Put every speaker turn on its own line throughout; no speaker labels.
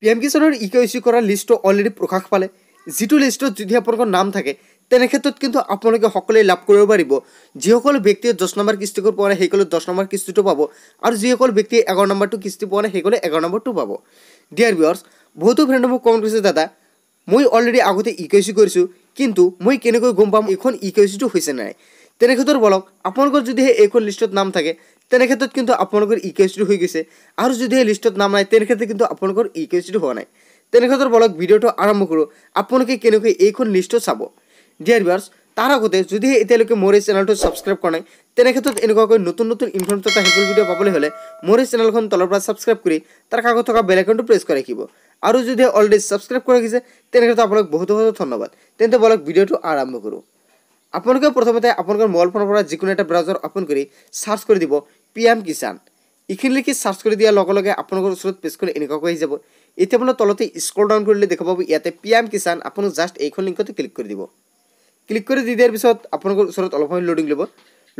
P M কিষাণৰ ইকো চি কৰা লিষ্টটো অলৰেডি প্ৰকাশ পালে যিটো লিষ্টত যদি আপোনালোকৰ নাম থাকে তেনেক্ষেত্ৰত কিন্তু আপোনালোকে সকলোৱে লাভ কৰিব পাৰিব যিসকল ব্যক্তিয়ে দহ নম্বৰ কিস্তিটো পোৱা নাই সেইসকলে দহ নম্বৰ কিস্তিটো পাব আৰু যিসকল ব্যক্তিয়ে এঘাৰ নম্বৰটো কিস্তি পোৱা নাই সেইসকলে এঘাৰ নম্বৰটো পাব ডিয়াৰ বিয়ৰ্ছ বহুতো ফ্ৰেণ্ডে মোক কমেণ্ট কৰিছে দাদা মই অলৰেডি আগতে ই ইকো চি কৰিছোঁ কিন্তু মই কেনেকৈ গম পাম এইখন ই ইকো ইছ্যুটো হৈছে নাই তেনেক্ষেত্ৰত বলক আপোনালোকৰ যদিহে এইখন লিষ্টত নাম থাকে তেনেক্ষেত্ৰত কিন্তু আপোনালোকৰ ই কে এছ হৈ গৈছে আৰু যদি সেই লিষ্টত নাম নাই তেনেক্ষেত্ৰত কিন্তু আপোনালোকৰ ই কে এছ হোৱা নাই তেনেক্ষেত্ৰত বলক ভিডিঅ'টো আৰম্ভ কৰোঁ আপোনালোকে কেনেকৈ এইখন লিষ্টত চাব ডিয়াৰ ভিউৰ্ছ তাৰ আগতে যদিহে এতিয়ালৈকে মোৰ এই চেনেলটো ছাবস্ক্ৰাইব কৰা নাই তেনেক্ষেত্ৰত এনেকুৱাকৈ নতুন নতুন ইনফৰ্মেশ্যন এটা সেইবোৰ ভিডিঅ' পাবলৈ হ'লে মোৰ এই চেনেলখন তলৰ পৰা ছাবস্ক্ৰাইব কৰি তাৰ কাষত থকা বেলেগ আইকনটো প্ৰেছ কৰি ৰাখিব আৰু যদিহে অলৰেডি ছাবস্ক্ৰাইব কৰি ৰাখিছে তেনেক্ষেত্ৰত আপোনালোক বহুত বহুত ধন্যবাদ তেন্তে বলক ভিডিঅ'টো আৰম্ভ কৰোঁ আপোনালোকে প্ৰথমতে আপোনালোকৰ মোবাইল ফোনৰ পৰা যিকোনো এটা ব্ৰাউজাৰ অ'পেন কৰি ছাৰ্চ কৰি দিব পি এম কিষাণ এইখিনি লিখি চাৰ্চ কৰি দিয়াৰ লগে লগে আপোনালোকৰ ওচৰত পেজখন এনেকুৱাকৈ আহি যাব এতিয়া আপোনাৰ তলতে স্ক্ৰল ডাউন কৰিলে দেখা পাব ইয়াতে পি এম কিষাণ আপুনি জাষ্ট এইখন লিংকতে ক্লিক কৰি দিব ক্লিক কৰি দি দিয়াৰ পিছত আপোনালোকৰ ওচৰত অলপ সময় লোডিং ল'ব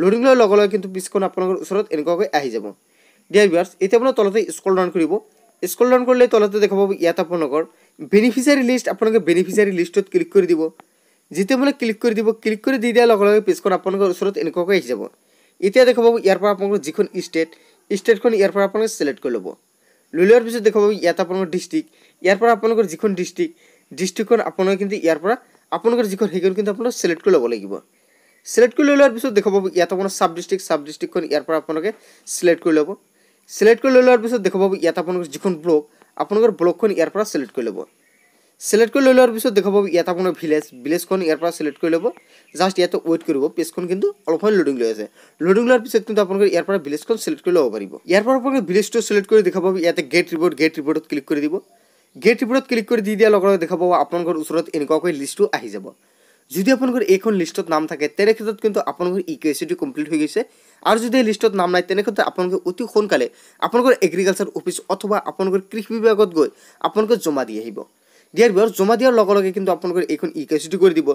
লোডিং লোৱাৰ লগে লগে কিন্তু পিছখন আপোনালোকৰ ওচৰত এনেকুৱাকৈ আহি যাব ডিয়াৰ ভিউৰ্ছ এতিয়া আপোনাৰ তলতে স্ক্ৰল ডাউন কৰিব স্ক্ৰল ডাউন কৰিলে তলতে দেখা পাব ইয়াত আপোনালোকৰ বেনিফিচিয়াৰী লিষ্ট আপোনালোকে বেনিফিচিয়াৰী লিষ্টত ক্লিক কৰি দিব যেতিয়া মানে ক্লিক কৰি দিব ক্লিক কৰি দি দিয়াৰ লগে লগে পিছখন আপোনালোকৰ ওচৰত এনেকুৱাকৈ আহি যাব এতিয়া দেখা পাব ইয়াৰ পৰা আপোনালোকৰ যিখন ষ্টেট ষ্টেটখন ইয়াৰ পৰা আপোনালোকে চিলেক্ট কৰি ল'ব লৈ লোৱাৰ পিছত দেখা পাব ইয়াত আপোনালোকৰ ডিষ্ট্ৰিক্ট ইয়াৰ পৰা আপোনালোকৰ যিখন ডিষ্ট্ৰিক্ট ডিষ্ট্ৰিক্টখন আপোনালোকে কিন্তু ইয়াৰ পৰা আপোনালোকৰ যিখন সেইখন কিন্তু আপোনালোকে চিলেক্ট কৰি ল'ব লাগিব চিলেক্ট কৰি লৈ লোৱাৰ পিছত দেখা পাব ইয়াত আপোনাৰ চাব ডিষ্ট্ৰিক্ট চাব ডিষ্ট্ৰিক্টখন ইয়াৰ পৰা আপোনালোকে চিলেক্ট কৰি ল'ব চিলেক্ট কৰি লৈ লোৱাৰ পিছত দেখা পাব ইয়াত আপোনালোকৰ যিখন ব্লক আপোনালোকৰ ব্লকখন ইয়াৰ পৰা চিলেক্ট কৰি ল'ব সিলেক্ট করে লোয়ার পিছন দেখা পাবো ইয়াত আপনার ভিলেজ ভিলেজখন ইয়ারপা সিলেক্ট করে লব জাস্ট ইয়াতে ওয়েট করব পেজখন কিন্তু অল্পমান লোডিং লো আছে লোডিং লওয়ার পিছত কিন্তু আপনার ইয়ারপা ভিলেজখন সিলেক্ট করে লোক পারি ইয়ারপর আপনার ভিলেজটা সিলেক্ট করে দেখা পাবো ইয়াতে গেট রিপোর্ট গেট রিপোর্টত ক্লিক করে দিব গেট রিপোর্টত ক্লিক করে দিয়ে দিয়ার লগে দেখা পাবো আপনার ওসরত এনেকাকে লিস্টটা আহি যাব যদি আপনার এইখান লিস্টত নাম থাকে তেনে ক্ষেত্রে কিন্তু আপনার ইকুয়েসিটি কমপ্লিট হয়ে গেছে আর যদি লিস্টত নাম নাই তেনে ক্ষেত্রে আপনাদের অতি সোনকালে আপনার এগ্রিকালচার অফিস অথবা আপনার কৃষি বিভাগত গিয়ে আপনাদের জমা দিয়ে আহিব দিয়াৰ বিষয়ে জমা দিয়াৰ লগে লগে কিন্তু আপোনালোকে এইখন ই কে চি টি কৰি দিব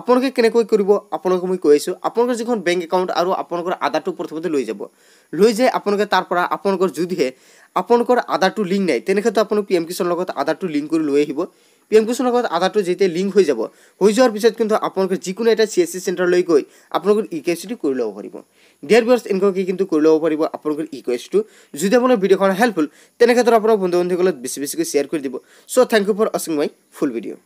আপোনালোকে কেনেকৈ কৰিব আপোনালোকক মই কৈ আছোঁ আপোনালোকৰ যিখন বেংক একাউণ্ট আৰু আপোনালোকৰ আধাৰটো প্ৰথমতে লৈ যাব লৈ যায় আপোনালোকে তাৰ পৰা আপোনালোকৰ যদিহে আপোনালোকৰ আধাৰটো লিংক নাই তেনেক্ষেত্ৰত আপোনালোক পি এম কিষণৰ লগত আধাৰটো লিংক কৰি লৈ আহিব পি এম কিষাণৰ লগত আধাৰটো যেতিয়া লিংক হৈ যাব হৈ যোৱাৰ পিছত কিন্তু আপোনালোকে যিকোনো এটা চি এছ চি চেণ্টাৰলৈ গৈ আপোনালোকৰ ই কে এছ e চিটো কৰি ল'ব পাৰিব ডিয়াৰ বিয়াৰ্ছ এনেকুৱাকে কিন্তু কৰি ল'ব পাৰিব আপোনালোকৰ ই e কে এছ চিটো যদি আপোনাৰ ভিডিঅ'খন হেল্পফুল তেনে ক্ষেত্ৰত আপোনাৰ বন্ধু বান্ধৱীসকলক বেছি বেছিকৈ শ্বেয়াৰ কৰি দিব চ' থেংক ইউ ফৰ ৱাচিং মাই ফুল ভিডিঅ'